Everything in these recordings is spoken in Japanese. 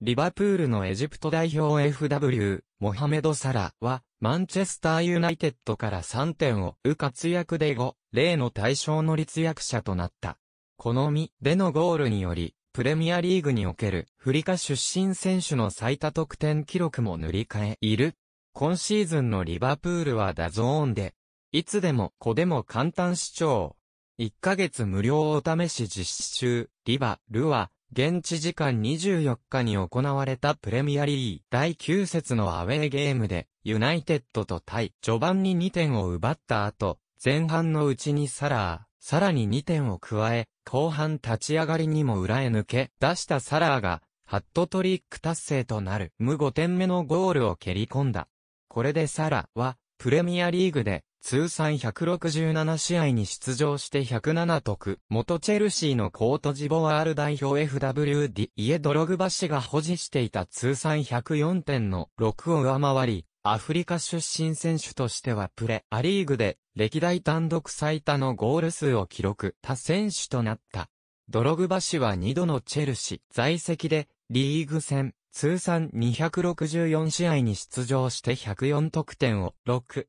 リバプールのエジプト代表 FW、モハメド・サラは、マンチェスターユナイテッドから3点をう活躍で5、例の対象の立役者となった。このみでのゴールにより、プレミアリーグにおけるフリカ出身選手の最多得点記録も塗り替えいる。今シーズンのリバプールはダゾーンで、いつでも子でも簡単視聴。1ヶ月無料お試し実施中、リバ、ルは、現地時間24日に行われたプレミアリー第9節のアウェーゲームで、ユナイテッドと対序盤に2点を奪った後、前半のうちにサラー、さらに2点を加え、後半立ち上がりにも裏へ抜け出したサラーが、ハットトリック達成となる無5点目のゴールを蹴り込んだ。これでサラは、プレミアリーグで通算167試合に出場して107得。元チェルシーのコートジボワール代表 FWD イエドログバ氏が保持していた通算104点の6を上回り、アフリカ出身選手としてはプレアリーグで歴代単独最多のゴール数を記録他選手となった。ドログバ氏は2度のチェルシー在籍でリーグ戦通算264試合に出場して104得点を6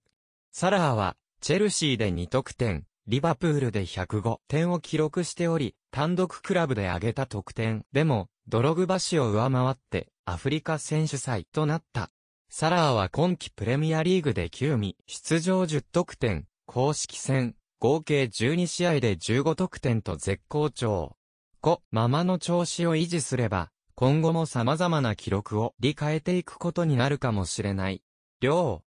サラーは、チェルシーで2得点、リバプールで105点を記録しており、単独クラブで挙げた得点でも、ドログバ氏を上回って、アフリカ選手祭となった。サラーは今季プレミアリーグで9位、出場10得点、公式戦、合計12試合で15得点と絶好調。5、ままの調子を維持すれば、今後も様々な記録を理解えていくことになるかもしれない。両、